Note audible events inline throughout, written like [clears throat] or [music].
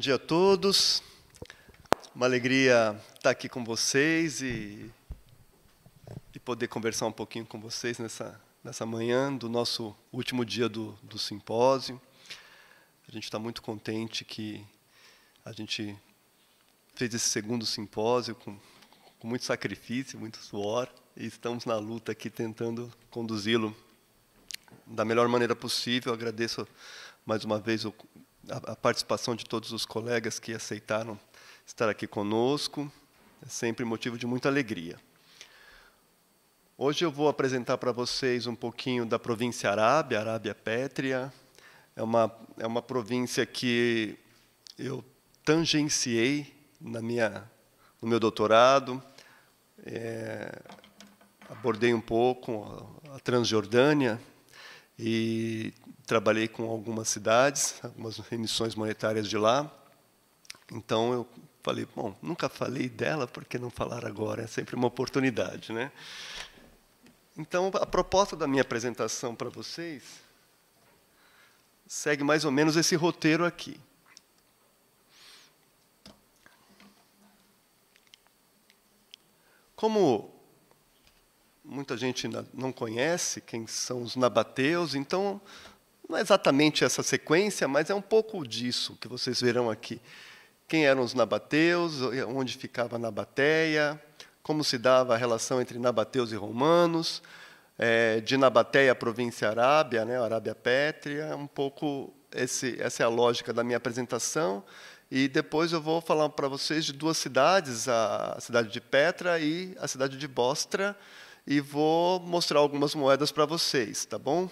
dia a todos. Uma alegria estar aqui com vocês e, e poder conversar um pouquinho com vocês nessa, nessa manhã do nosso último dia do, do simpósio. A gente está muito contente que a gente fez esse segundo simpósio com, com muito sacrifício, muito suor, e estamos na luta aqui tentando conduzi-lo da melhor maneira possível. Agradeço mais uma vez o, a, a participação de todos os colegas que aceitaram estar aqui conosco. É sempre motivo de muita alegria. Hoje eu vou apresentar para vocês um pouquinho da província Arábia, Arábia Pétrea. É uma, é uma província que eu tangenciei na minha, no meu doutorado. É, abordei um pouco a Transjordânia e trabalhei com algumas cidades, algumas emissões monetárias de lá. Então eu falei, bom, nunca falei dela, por que não falar agora? É sempre uma oportunidade, né? Então a proposta da minha apresentação para vocês segue mais ou menos esse roteiro aqui. Como muita gente não conhece quem são os nabateus, então não é exatamente essa sequência, mas é um pouco disso que vocês verão aqui. Quem eram os nabateus, onde ficava Nabateia, como se dava a relação entre nabateus e romanos, é, de Nabateia, província Arábia, né, Arábia Pétrea, um pouco esse, essa é a lógica da minha apresentação. E depois eu vou falar para vocês de duas cidades, a cidade de Petra e a cidade de Bostra, e vou mostrar algumas moedas para vocês, tá bom?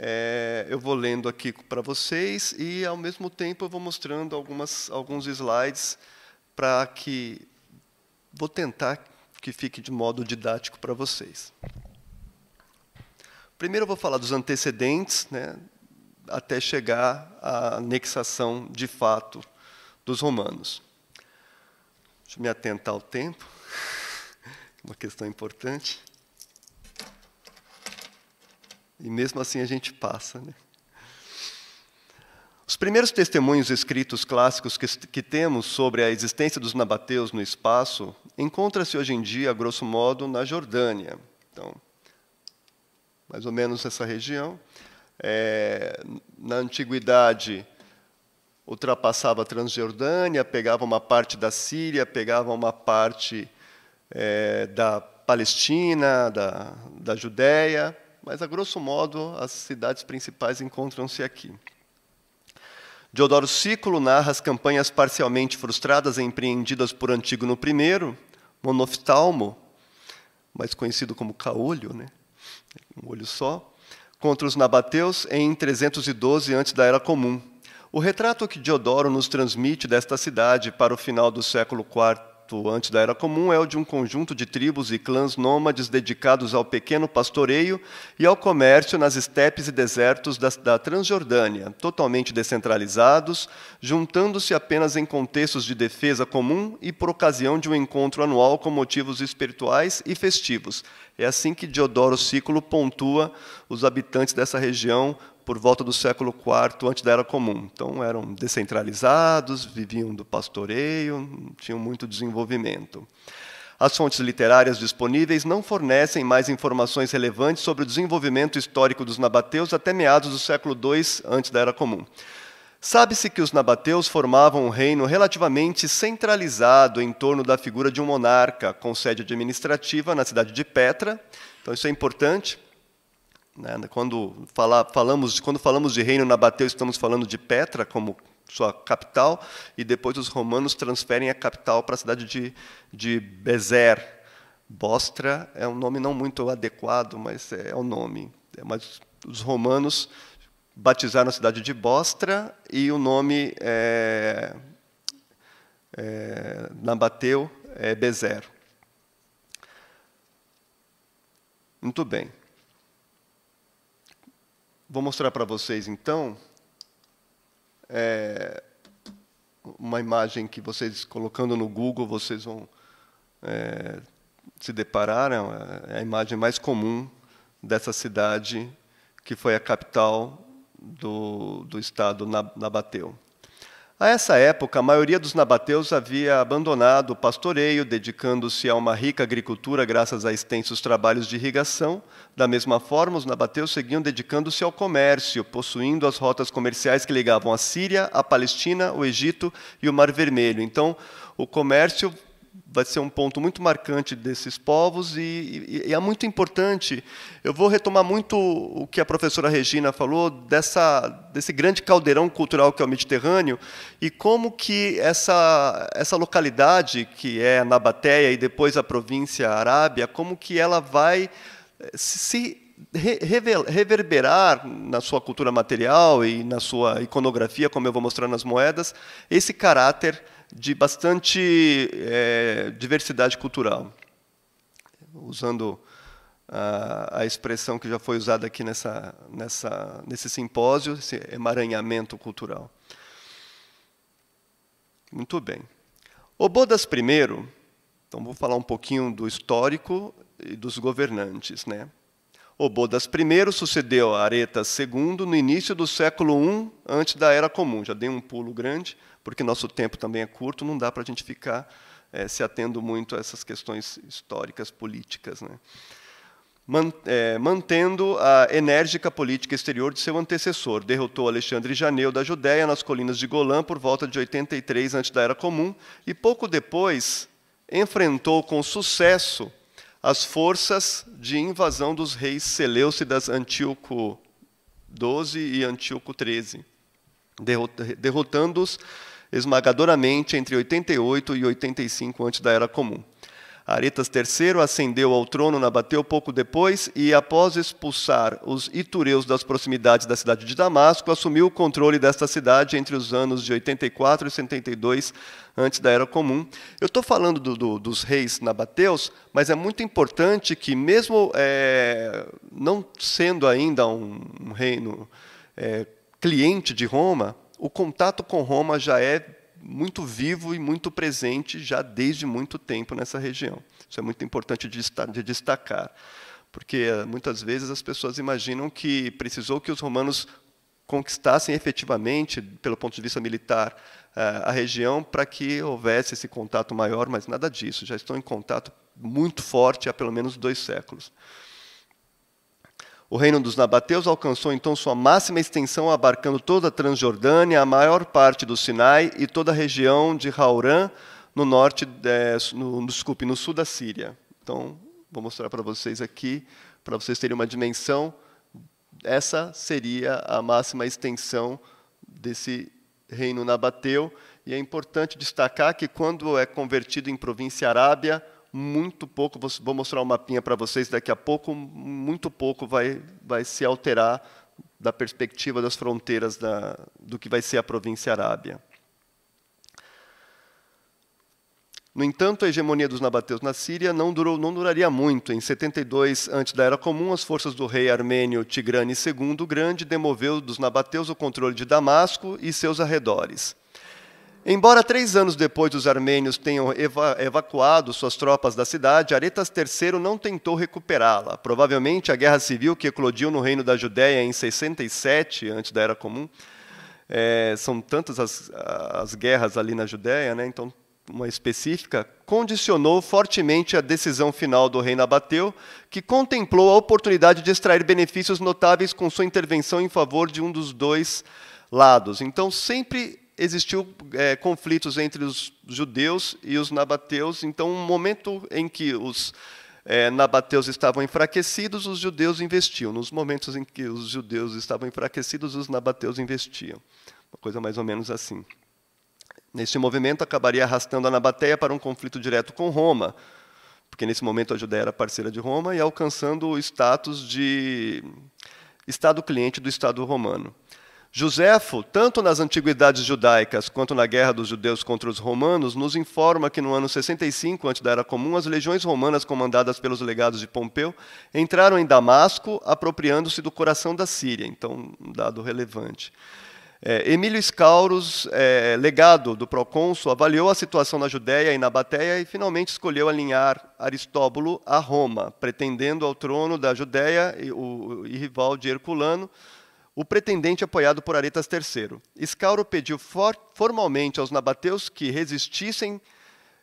É, eu vou lendo aqui para vocês e, ao mesmo tempo, eu vou mostrando algumas, alguns slides para que. Vou tentar que fique de modo didático para vocês. Primeiro, eu vou falar dos antecedentes, né, até chegar à anexação de fato dos romanos. Deixa eu me atentar ao tempo, [laughs] uma questão importante. E mesmo assim a gente passa. Né? Os primeiros testemunhos escritos clássicos que, que temos sobre a existência dos nabateus no espaço encontra-se hoje em dia, grosso modo, na Jordânia. Então, mais ou menos essa região. É, na antiguidade, ultrapassava a Transjordânia, pegava uma parte da Síria, pegava uma parte é, da Palestina, da, da Judéia mas a grosso modo as cidades principais encontram-se aqui. Diodoro Ciclo narra as campanhas parcialmente frustradas empreendidas por Antígono I, Monoftalmo, mais conhecido como Caolho, né? um olho só, contra os nabateus em 312 antes da Era Comum. O retrato que Diodoro nos transmite desta cidade para o final do século IV antes da Era Comum é o de um conjunto de tribos e clãs nômades dedicados ao pequeno pastoreio e ao comércio nas estepes e desertos da, da Transjordânia, totalmente descentralizados, juntando-se apenas em contextos de defesa comum e por ocasião de um encontro anual com motivos espirituais e festivos. É assim que Diodoro Ciclo pontua os habitantes dessa região por volta do século IV antes da Era Comum. Então, eram descentralizados, viviam do pastoreio, tinham muito desenvolvimento. As fontes literárias disponíveis não fornecem mais informações relevantes sobre o desenvolvimento histórico dos nabateus até meados do século II antes da Era Comum. Sabe-se que os nabateus formavam um reino relativamente centralizado em torno da figura de um monarca, com sede administrativa na cidade de Petra. Então, isso é importante. Né? Quando, fala, falamos, quando falamos de reino nabateu, estamos falando de Petra como sua capital, e depois os romanos transferem a capital para a cidade de, de Bezer. Bostra é um nome não muito adequado, mas é, é o nome. É, mas os romanos batizaram a cidade de Bostra e o nome é, é, Nabateu é Bezer. Muito bem. Vou mostrar para vocês, então, é, uma imagem que vocês, colocando no Google, vocês vão é, se deparar. É, é a imagem mais comum dessa cidade, que foi a capital do, do estado Nabateu. A essa época, a maioria dos nabateus havia abandonado o pastoreio, dedicando-se a uma rica agricultura graças a extensos trabalhos de irrigação. Da mesma forma, os nabateus seguiam dedicando-se ao comércio, possuindo as rotas comerciais que ligavam a Síria, a Palestina, o Egito e o Mar Vermelho. Então, o comércio vai ser um ponto muito marcante desses povos e, e, e, é muito importante. Eu vou retomar muito o que a professora Regina falou dessa, desse grande caldeirão cultural que é o Mediterrâneo e como que essa, essa localidade, que é a Nabateia e depois a província Arábia, como que ela vai eh, se reverberar na sua cultura material e na sua iconografia, como eu vou mostrar nas moedas, esse caráter de bastante é, diversidade cultural. Usando a, a, expressão que já foi usada aqui nessa, nessa, nesse simpósio, esse emaranhamento cultural. Muito bem. o Bodas I, então vou falar um pouquinho do histórico e dos governantes. Né? Obodas I sucedeu a Aretas II no início do século I antes da Era Comum. Já dei um pulo grande, porque nosso tempo também é curto, não dá para a gente ficar é, se atendo muito a essas questões históricas, políticas. Né? Eh, mantendo a enérgica política exterior de seu antecessor. Derrotou Alexandre Janeu da Judéia nas colinas de Golã por volta de 83 antes da Era Comum e pouco depois enfrentou com sucesso as forças de invasão dos reis Seleucidas Antíoco XII e Antíoco XIII, derrotando-os esmagadoramente entre 88 e 85 antes da Era Comum. Aretas III ascendeu ao trono Nabateu pouco depois e, após expulsar os itureus das proximidades da cidade de Damasco, assumiu o controle desta cidade entre os anos de 84 e 72 antes da Era Comum. Eu estou falando do, do, dos reis nabateus, mas é muito importante que, mesmo é, não sendo ainda um, um reino é, cliente de Roma, o contato com Roma já é muito vivo e muito presente já desde muito tempo nessa região. Isso é muito importante de destacar, porque eh, muitas vezes as pessoas imaginam que precisou que os romanos conquistassem efetivamente, pelo ponto de vista militar, eh, a região para que houvesse esse contato maior, mas nada disso. Já estão em contato muito forte há pelo menos dois séculos. O reino dos Nabateus alcançou então sua máxima extensão, abarcando toda a Transjordânia, a maior parte do Sinai e toda a região de Haurã, no norte, é, no, desculpe, no sul da Síria. Então, vou mostrar para vocês aqui, para vocês terem uma dimensão. Essa seria a máxima extensão desse reino Nabateu. E é importante destacar que, quando é convertido em província arábia, muito pouco, vou mostrar um mapinha para vocês daqui a pouco, muito pouco vai, vai se alterar da perspectiva das fronteiras da, do que vai ser a província arábia. No entanto, a hegemonia dos nabateus na Síria não, durou, não duraria muito. Em 72, antes da Era Comum, as forças do rei armênio Tigrane II o Grande demoveu dos nabateus o controle de Damasco e seus arredores. Embora três anos depois os armênios tenham eva evacuado suas tropas da cidade, Aretas III não tentou recuperá-la. Provavelmente a guerra civil que eclodiu no reino da Judéia em 67, antes da Era Comum, é, são tantas as, as, guerras ali na Judéia, né? então uma específica, condicionou fortemente a decisão final do rei Nabateu, que contemplou a oportunidade de extrair benefícios notáveis com sua intervenção em favor de um dos dois lados. Então, sempre existiu é, conflitos entre os judeus e os nabateus. Então, um momento em que os é, nabateus estavam enfraquecidos, os judeus investiam. Nos momentos em que os judeus estavam enfraquecidos, os nabateus investiam. Uma coisa mais ou menos assim. Neste movimento, acabaria arrastando a Nabateia para um conflito direto com Roma, porque nesse momento a Judéia era parceira de Roma e alcançando o status de Estado cliente do Estado romano. Josefo, tanto nas antiguidades judaicas quanto na guerra dos judeus contra os romanos, nos informa que no ano 65 antes da era comum, as legiões romanas comandadas pelos legados de Pompeu entraram em Damasco, apropriando-se do coração da Síria, então um dado relevante. É, Emílio Escauros, é, legado do procônsul, avaliou a situação na Judéia e na Batéia e finalmente escolheu alinhar Aristóbulo a Roma, pretendendo ao trono da Judéia e, o, e rival de Herculano, o pretendente apoiado por Aretas III. Escauro pediu for formalmente aos nabateus que resistissem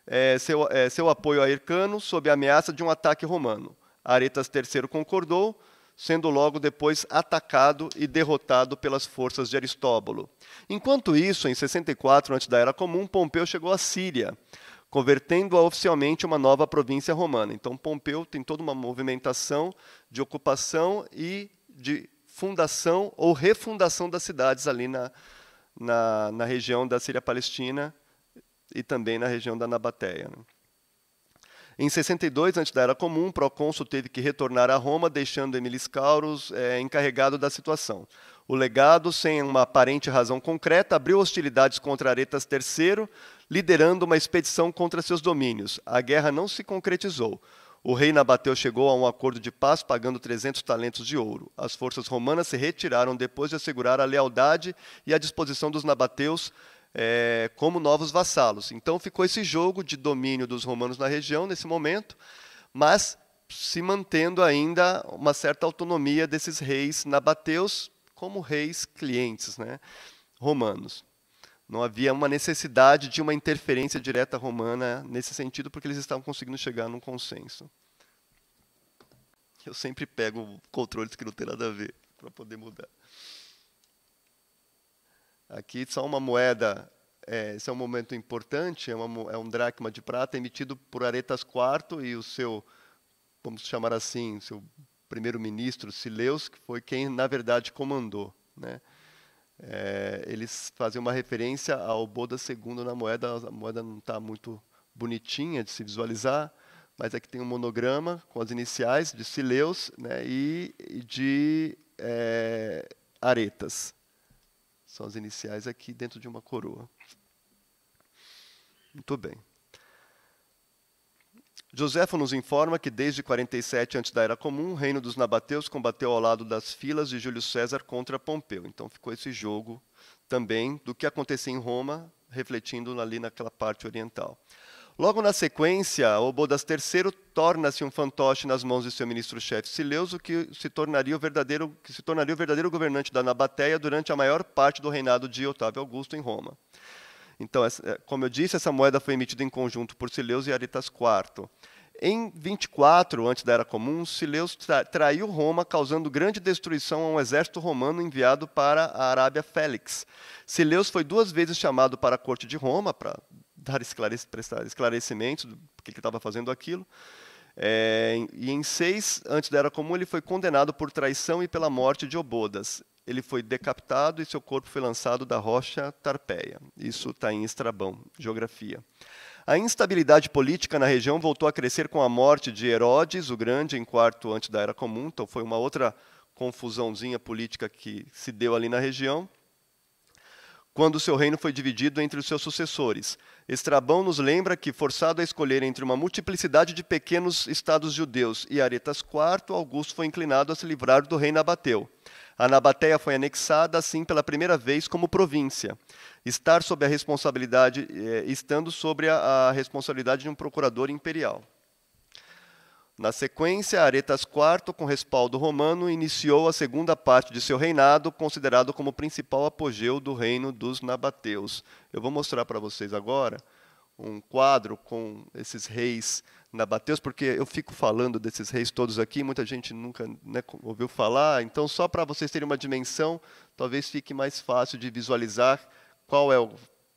é, seu, é, seu apoio a Hircano sob a ameaça de um ataque romano. Aretas III concordou, sendo logo depois atacado e derrotado pelas forças de Aristóbulo. Enquanto isso, em 64 antes da Era Comum, Pompeu chegou à Síria, convertendo-a oficialmente uma nova província romana. Então Pompeu tem toda uma movimentação de ocupação e de fundação ou refundação das cidades ali na, na, na região da Síria Palestina e também na região da Nabateia. Né? Em 62, antes da Era Comum, Procônsul teve que retornar a Roma, deixando Emilis Cauros é, encarregado da situação. O legado, sem uma aparente razão concreta, abriu hostilidades contra Aretas III, liderando uma expedição contra seus domínios. A guerra não se concretizou. O rei Nabateu chegou a um acordo de paz pagando 300 talentos de ouro. As forças romanas se retiraram depois de assegurar a lealdade e a disposição dos nabateus é, como novos vassalos. Então ficou esse jogo de domínio dos romanos na região nesse momento, mas se mantendo ainda uma certa autonomia desses reis nabateus como reis clientes né, romanos. Não havia uma necessidade de uma interferência direta romana nesse sentido, porque eles estavam conseguindo chegar num consenso. Eu sempre pego controles que não tem nada a ver para poder mudar. Aqui só uma moeda, é, esse é um momento importante, é, uma, é um dracma de prata emitido por Aretas IV e o seu, vamos chamar assim, seu primeiro-ministro, Sileus, que foi quem, na verdade, comandou. Né? é, eles fazem uma referência ao Boda II na moeda. A moeda não está muito bonitinha de se visualizar, mas aqui é tem um monograma com as iniciais de Sileus né, e de é, Aretas. São as iniciais aqui dentro de uma coroa. Muito bem. Joséfo nos informa que desde 47 antes da Era Comum, o reino dos Nabateus combateu ao lado das filas de Júlio César contra Pompeu. Então ficou esse jogo também do que acontecia em Roma, refletindo ali naquela parte oriental. Logo na sequência, Obodas III torna-se um fantoche nas mãos de seu ministro-chefe Sileuso, que se tornaria o verdadeiro que se tornaria o verdadeiro governante da Nabateia durante a maior parte do reinado de Otávio Augusto em Roma. Então, é, como eu disse, essa moeda foi emitida em conjunto por Sileus e Aritas IV. Em 24, antes da Era Comum, Sileus traiu Roma, causando grande destruição a um exército romano enviado para a Arábia Félix. Sileus foi duas vezes chamado para a corte de Roma, para dar esclarecimentos do que ele estava fazendo aquilo. É, e em 6, antes da Era Comum, ele foi condenado por traição e pela morte de Obodas ele foi decapitado e seu corpo foi lançado da rocha Tarpeia. Isso está em Estrabão, Geografia. A instabilidade política na região voltou a crescer com a morte de Herodes, o Grande, em quarto antes da Era Comum. Então, foi uma outra confusãozinha política que se deu ali na região, quando seu reino foi dividido entre os seus sucessores. Estrabão nos lembra que, forçado a escolher entre uma multiplicidade de pequenos estados judeus e Aretas IV, Augusto foi inclinado a se livrar do rei Nabateu. A Nabateia foi anexada, assim, pela primeira vez como província, estar sob a responsabilidade, eh, estando sobre a, a responsabilidade de um procurador imperial. Na sequência, Aretas IV, com respaldo romano, iniciou a segunda parte de seu reinado, considerado como o principal apogeu do reino dos Nabateus. Eu vou mostrar para vocês agora um quadro com esses reis Bateus, porque eu fico falando desses reis todos aqui, muita gente nunca né, ouviu falar, então só para vocês terem uma dimensão, talvez fique mais fácil de visualizar qual é o,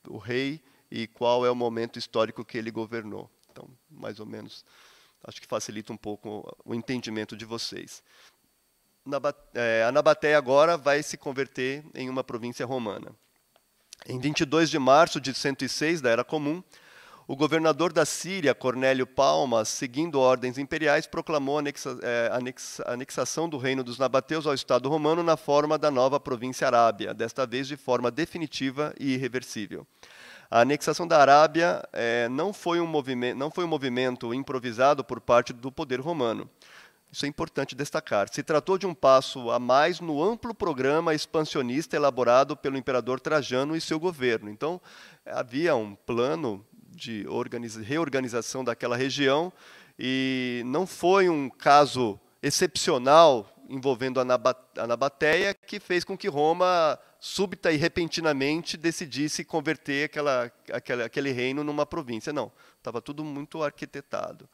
o rei e qual é o momento histórico que ele governou. Então, mais ou menos, acho que facilita um pouco o entendimento de vocês. É, a Nabateia agora vai se converter em uma província romana. Em 22 de março de 106 da Era Comum, o governador da Síria, Cornélio Palmas, seguindo ordens imperiais, proclamou a anexa, é, anexa, anexação do reino dos Nabateus ao Estado romano na forma da nova província Arábia, desta vez de forma definitiva e irreversível. A anexação da Arábia é, não, foi um não foi um movimento improvisado por parte do poder romano. Isso é importante destacar. Se tratou de um passo a mais no amplo programa expansionista elaborado pelo imperador Trajano e seu governo. Então, havia um plano de reorganização daquela região, e não foi um caso excepcional envolvendo a Nabateia que fez com que Roma, súbita e repentinamente, decidisse converter aquela, aquela, aquele reino numa província. Não, estava tudo muito arquitetado.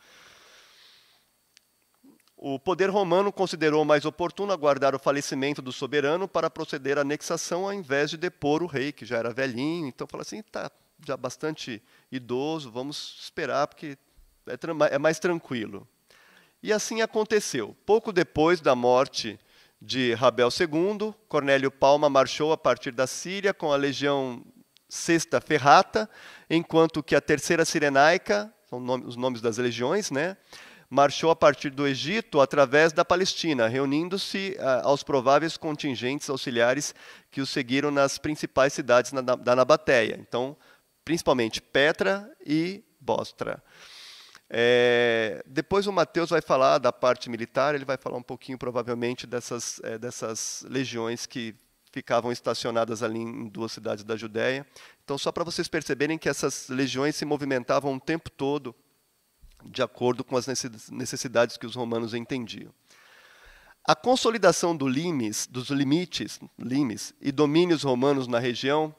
O poder romano considerou mais oportuno aguardar o falecimento do soberano para proceder à anexação, ao invés de depor o rei, que já era velhinho. Então, fala assim: tá, já bastante idoso, vamos esperar, porque é, é mais tranquilo. E assim aconteceu. Pouco depois da morte de Rabel II, Cornélio Palma marchou a partir da Síria com a legião sexta ferrata, enquanto que a terceira sirenaica, são os nomes das legiões, né, marchou a partir do Egito através da Palestina, reunindo-se ah, aos prováveis contingentes auxiliares que o seguiram nas principais cidades da Nabateia. Então, principalmente Petra e Bostra. É, depois o Mateus vai falar da parte militar, ele vai falar um pouquinho, provavelmente, dessas, é, dessas legiões que ficavam estacionadas ali em duas cidades da Judéia. Então, só para vocês perceberem que essas legiões se movimentavam o tempo todo de acordo com as necessidades que os romanos entendiam. A consolidação do limes, dos limites, limes e domínios romanos na região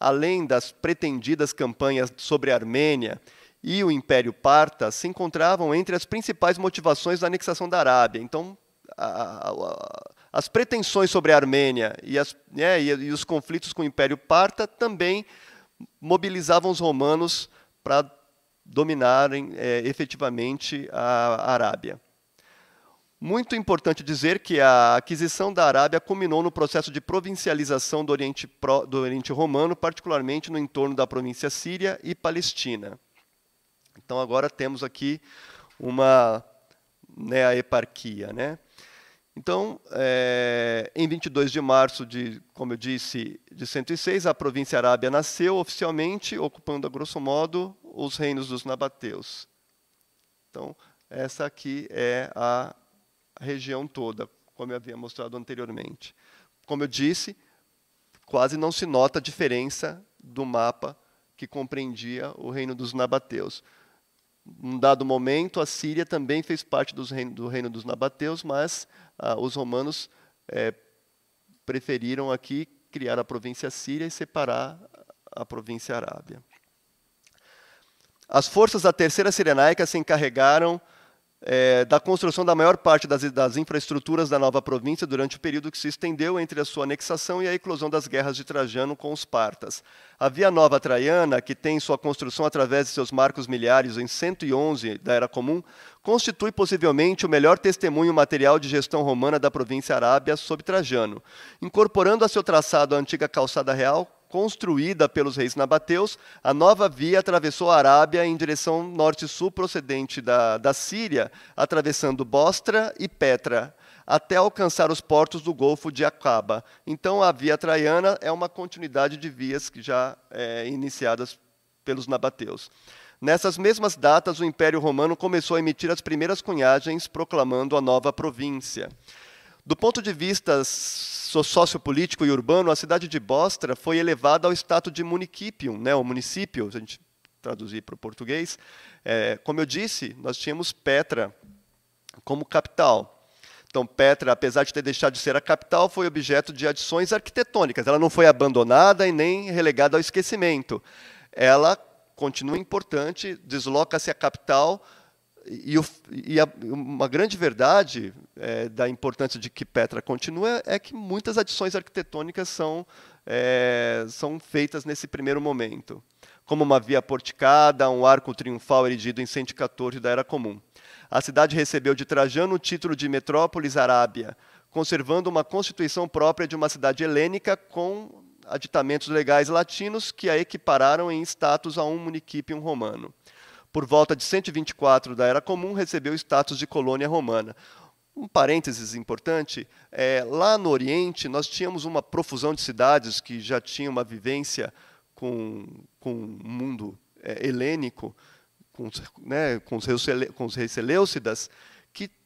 além das pretendidas campanhas sobre a Armênia e o Império Parta, se encontravam entre as principais motivações da anexação da Arábia. Então, a, a, a, as pretensões sobre a Armênia e, as, né, e, e os conflitos com o Império Parta também mobilizavam os romanos para dominarem é, efetivamente a Arábia. Muito importante dizer que a aquisição da Arábia culminou no processo de provincialização do Oriente, Pro, do Oriente Romano, particularmente no entorno da província síria e palestina. Então, agora temos aqui uma né, a eparquia. Né? Então, é, em 22 de março de, como eu disse, de 106, a província arábia nasceu oficialmente, ocupando, a grosso modo, os reinos dos nabateus. Então, essa aqui é a região toda, como eu havia mostrado anteriormente. Como eu disse, quase não se nota a diferença do mapa que compreendia o reino dos nabateus. Num dado momento, a Síria também fez parte reino, do reino dos nabateus, mas ah, os romanos é, preferiram aqui criar a província síria e separar a província arábia. As forças da Terceira Cirenaica se encarregaram é, da construção da maior parte das, das, infraestruturas da nova província durante o período que se estendeu entre a sua anexação e a eclosão das guerras de Trajano com os partas. A Via Nova Traiana, que tem sua construção através de seus marcos miliares em 111 da Era Comum, constitui possivelmente o melhor testemunho material de gestão romana da província arábia sob Trajano, incorporando a seu traçado a antiga calçada real, construída pelos reis nabateus, a nova via atravessou a Arábia em direção norte-sul, procedente da, da Síria, atravessando Bostra e Petra, até alcançar os portos do Golfo de Acaba. Então, a via traiana é uma continuidade de vias que já é, iniciadas pelos nabateus. Nessas mesmas datas, o Império Romano começou a emitir as primeiras cunhagens, proclamando a nova província. Do ponto de vista sociopolítico e urbano, a cidade de Bostra foi elevada ao status de municipium, né, o município, se a gente traduzir para o português. É, como eu disse, nós tínhamos Petra como capital. Então, Petra, apesar de ter deixado de ser a capital, foi objeto de adições arquitetônicas. Ela não foi abandonada e nem relegada ao esquecimento. Ela continua importante, desloca-se a capital e, e a, uma grande verdade é, da importância de que Petra continua é que muitas adições arquitetônicas são, é, são feitas nesse primeiro momento, como uma via porticada, um arco triunfal erigido em 114 da Era Comum. A cidade recebeu de Trajano o título de Metrópolis Arábia, conservando uma constituição própria de uma cidade helênica com aditamentos legais latinos que a equipararam em status a um município romano por volta de 124 da Era Comum, recebeu status de colônia romana. Um parênteses importante, é, lá no Oriente nós tínhamos uma profusão de cidades que já tinham uma vivência com, com o mundo é, helênico, com, né, com, os, com os reis Seleucidas,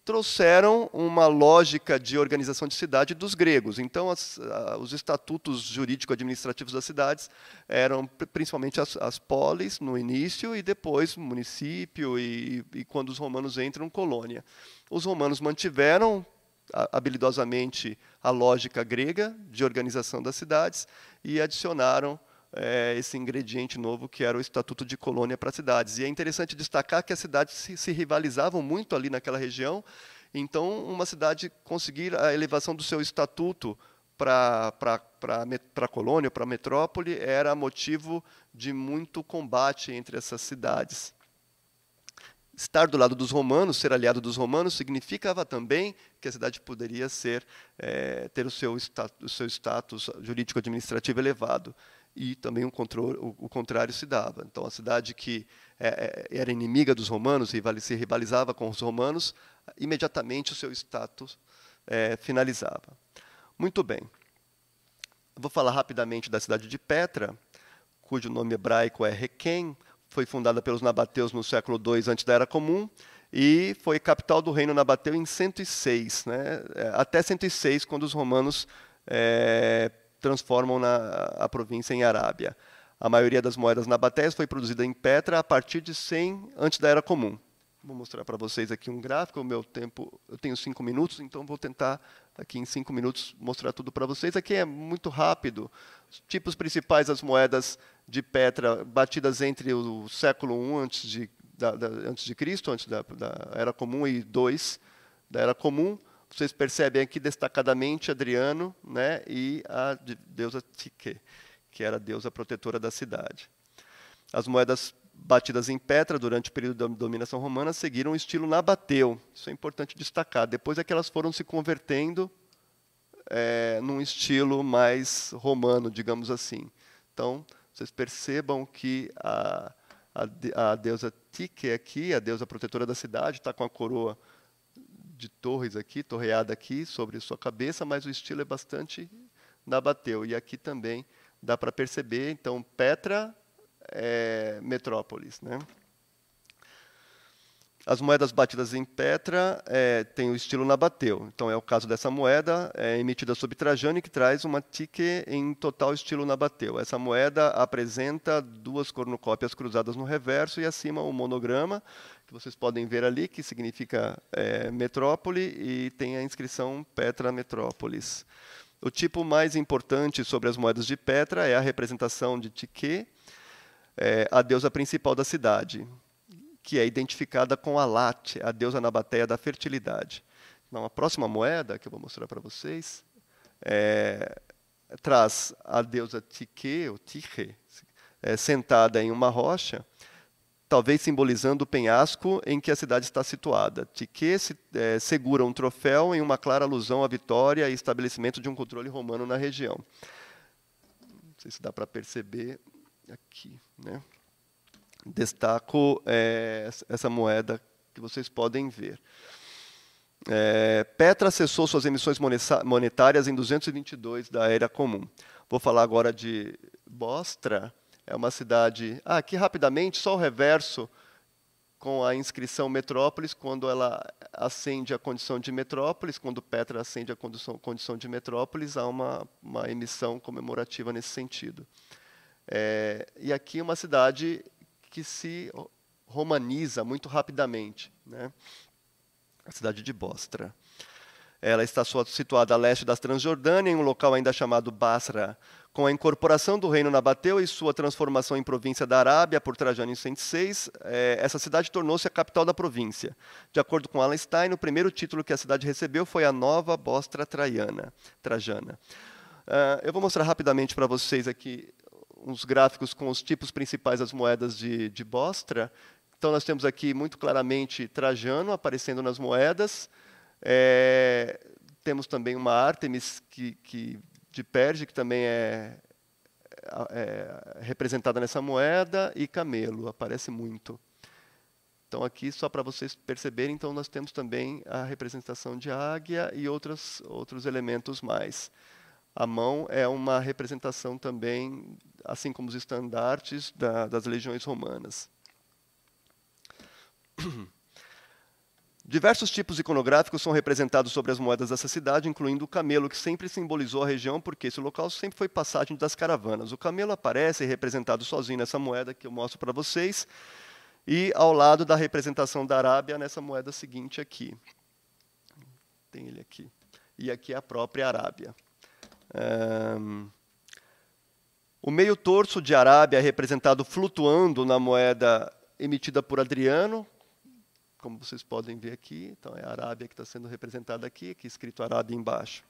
trouxeram uma lógica de organização de cidade dos gregos. Então, as, a, os estatutos jurídico-administrativos das cidades eram principalmente as, as, polis no início e depois município e, e, quando os romanos entram colônia. Os romanos mantiveram habilidosamente a lógica grega de organização das cidades e adicionaram é, esse ingrediente novo que era o Estatuto de Colônia para as cidades. E é interessante destacar que as cidades se, se rivalizavam muito ali naquela região, então uma cidade conseguir a elevação do seu estatuto para a colônia, para a metrópole, era motivo de muito combate entre essas cidades. Estar do lado dos romanos, ser aliado dos romanos, significava também que a cidade poderia ser, é, ter o seu, o seu status jurídico-administrativo elevado e também controle, o, o, contrário se dava. Então, a cidade que é, é era inimiga dos romanos, se rivalizava com os romanos, imediatamente o seu status é, finalizava. Muito bem. Vou falar rapidamente da cidade de Petra, cujo nome hebraico é Requem, foi fundada pelos nabateus no século II antes da Era Comum e foi capital do reino nabateu em 106, né? É, até 106, quando os romanos é, transformam na, a província em Arábia. A maioria das moedas nabatéias foi produzida em Petra a partir de 100 antes da Era Comum. Vou mostrar para vocês aqui um gráfico. O meu tempo, eu tenho cinco minutos, então vou tentar aqui em cinco minutos mostrar tudo para vocês. Aqui é muito rápido. Os tipos principais das moedas de Petra, batidas entre o século I antes de, da, da, antes de Cristo, antes da, da Era Comum, e II da Era Comum vocês percebem aqui destacadamente Adriano né, e a deusa Tique, que era a deusa protetora da cidade. As moedas batidas em Petra durante o período da dominação romana seguiram o estilo nabateu. Isso é importante destacar. Depois é que elas foram se convertendo é, num estilo mais romano, digamos assim. Então, vocês percebam que a, a, a deusa Tique aqui, a deusa protetora da cidade, está com a coroa de torres aqui, torreada aqui, sobre sua cabeça, mas o estilo é bastante nabateu. E aqui também dá para perceber, então, Petra é metrópolis. Né? As moedas batidas em Petra é, têm o estilo Nabateu. Então, é o caso dessa moeda, é, emitida sob Trajano, que traz uma tique em total estilo Nabateu. Essa moeda apresenta duas cornucópias cruzadas no reverso e acima o um monograma, que vocês podem ver ali, que significa é, metrópole, e tem a inscrição Petra Metrópolis. O tipo mais importante sobre as moedas de Petra é a representação de Tique, é, a deusa principal da cidade que é identificada com a Late, a deusa nabateia da fertilidade. Então, a próxima moeda que eu vou mostrar para vocês é, traz a deusa Tike ou Tique, é, sentada em uma rocha, talvez simbolizando o penhasco em que a cidade está situada. Tique se, é, segura um troféu em uma clara alusão à vitória e estabelecimento de um controle romano na região. Não sei se dá para perceber aqui, né? destaco é, essa moeda que vocês podem ver. É, Petra cessou suas emissões monetárias em 222 da era comum. Vou falar agora de Bostra. É uma cidade. Ah, aqui rapidamente, só o reverso com a inscrição metrópolis, quando ela acende a condição de metrópolis, quando Petra acende a condição, condição de metrópolis, há uma, uma emissão comemorativa nesse sentido. É, e aqui uma cidade que se romaniza muito rapidamente, né? a cidade de Bostra. Ela está situada a leste da Transjordânia, em um local ainda chamado Basra. Com a incorporação do reino Nabateu e sua transformação em província da Arábia por Trajano em 106, é, essa cidade tornou-se a capital da província. De acordo com Stein, o primeiro título que a cidade recebeu foi a Nova Bostra Traiana, Trajana. Ah, eu vou mostrar rapidamente para vocês aqui uns gráficos com os tipos principais das moedas de, de Bostra. Então, nós temos aqui muito claramente Trajano aparecendo nas moedas. É, temos também uma Artemis que, que, de Perge, que também é, é, é representada nessa moeda, e Camelo aparece muito. Então, aqui, só para vocês perceberem, então, nós temos também a representação de águia e outros, outros elementos mais. A mão é uma representação também, assim como os estandartes da, das legiões romanas. [clears throat] Diversos tipos iconográficos são representados sobre as moedas dessa cidade, incluindo o camelo, que sempre simbolizou a região, porque esse local sempre foi passagem das caravanas. O camelo aparece representado sozinho nessa moeda que eu mostro para vocês, e ao lado da representação da Arábia nessa moeda seguinte aqui. Tem ele aqui. E aqui é a própria Arábia. Um, o meio torso de Arábia é representado flutuando na moeda emitida por Adriano, como vocês podem ver aqui. Então, é a Arábia que está sendo representada aqui, aqui escrito Arábia embaixo.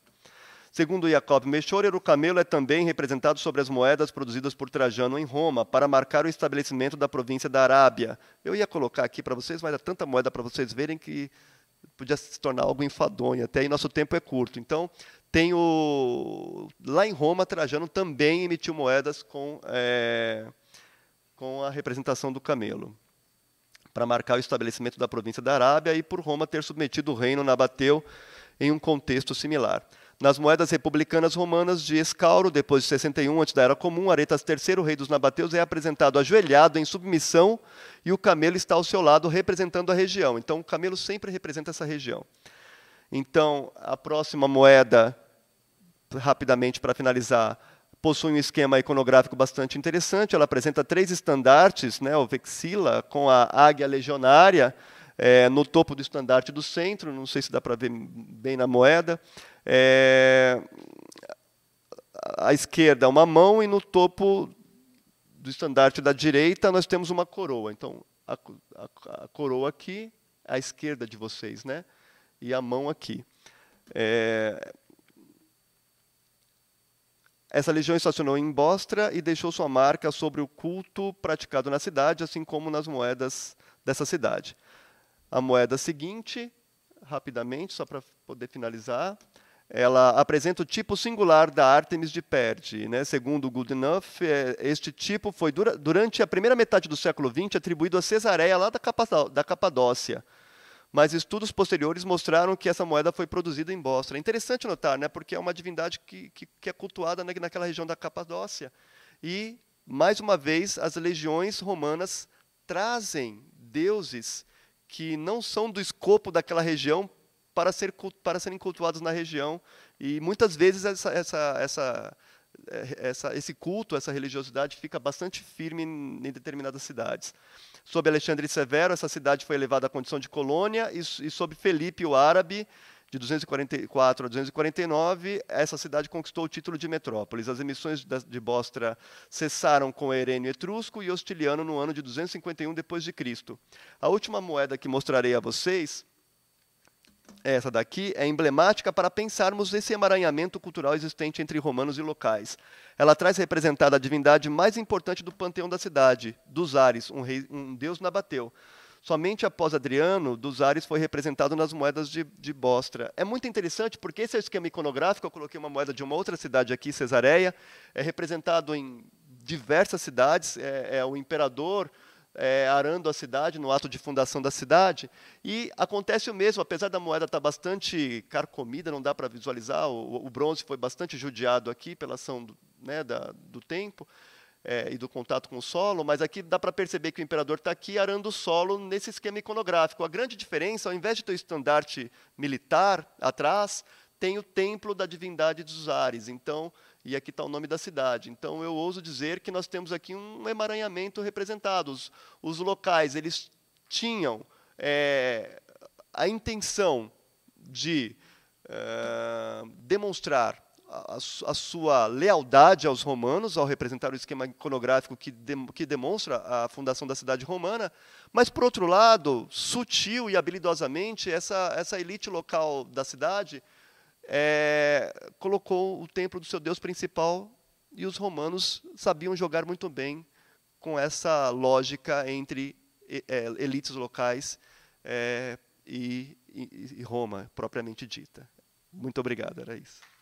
Segundo Jacob Mechorer, o camelo é também representado sobre as moedas produzidas por Trajano em Roma, para marcar o estabelecimento da província da Arábia. Eu ia colocar aqui para vocês, mas há é tanta moeda para vocês verem que podia se tornar algo enfadonho. Até aí nosso tempo é curto. Então, tem o, lá em Roma, Trajano também emitiu moedas com, é, com a representação do camelo, para marcar o estabelecimento da província da Arábia e por Roma ter submetido o reino nabateu em um contexto similar. Nas moedas republicanas romanas de Escauro, depois de 61, antes da Era Comum, Aretas III, rei dos Nabateus, é apresentado ajoelhado em submissão e o camelo está ao seu lado representando a região. Então, o camelo sempre representa essa região. Então, a próxima moeda rapidamente para finalizar, possui um esquema iconográfico bastante interessante. Ela apresenta três estandartes, né, o vexila com a águia legionária é, no topo do estandarte do centro, não sei se dá para ver bem na moeda. É, à esquerda uma mão e no topo do estandarte da direita nós temos uma coroa. Então, a, a, a coroa aqui, à esquerda de vocês, né? E a mão aqui. É, essa legião estacionou em Bostra e deixou sua marca sobre o culto praticado na cidade, assim como nas moedas dessa cidade. A moeda seguinte, rapidamente, só para poder finalizar, ela apresenta o tipo singular da Artemis de Perge. Né? Segundo Goodenough, é, este tipo foi, durante a primeira metade do século XX, atribuído a Cesareia, lá da, Capadócia mas estudos posteriores mostraram que essa moeda foi produzida em Bostra. É interessante notar, né, porque é uma divindade que, que, que é cultuada né, naquela região da Capadócia. E, mais uma vez, as legiões romanas trazem deuses que não são do escopo daquela região para, ser, para serem cultuados na região. E, muitas vezes, essa, essa, essa eh, essa, esse culto, essa religiosidade fica bastante firme em, em determinadas cidades. Sob Alexandre Severo, essa cidade foi elevada à condição de colônia, e, e sob Felipe o Árabe, de 244 a 249, essa cidade conquistou o título de metrópolis. As emissões de Bostra cessaram com Herênio Etrusco e Hostiliano no ano de 251 d.C. A última moeda que mostrarei a vocês essa daqui é emblemática para pensarmos esse emaranhamento cultural existente entre romanos e locais. Ela traz representada a divindade mais importante do panteão da cidade, dos Ares, um, rei, um deus nabateu. Somente após Adriano, dos Ares foi representado nas moedas de, de, Bostra. É muito interessante porque esse é o esquema iconográfico. Eu coloquei uma moeda de uma outra cidade aqui, Cesareia. É representado em diversas cidades. É, é o imperador é, arando a cidade, no ato de fundação da cidade. E acontece o mesmo, apesar da moeda estar tá bastante carcomida, não dá para visualizar, o, o, bronze foi bastante judiado aqui pela ação do, né, da, do tempo é, e do contato com o solo, mas aqui dá para perceber que o imperador está aqui arando o solo nesse esquema iconográfico. A grande diferença, ao invés de ter o estandarte militar atrás, tem o templo da divindade dos ares. Então, e aqui está o nome da cidade. Então, eu ouso dizer que nós temos aqui um emaranhamento representado. Os, os locais, eles tinham é, a intenção de é, demonstrar a, a, sua lealdade aos romanos, ao representar o esquema iconográfico que, de, que demonstra a fundação da cidade romana, mas, por outro lado, sutil e habilidosamente, essa, essa elite local da cidade é, colocou o templo do seu Deus principal e os romanos sabiam jogar muito bem com essa lógica entre é, elites locais é, e, e, e Roma, propriamente dita. Muito obrigado, era isso.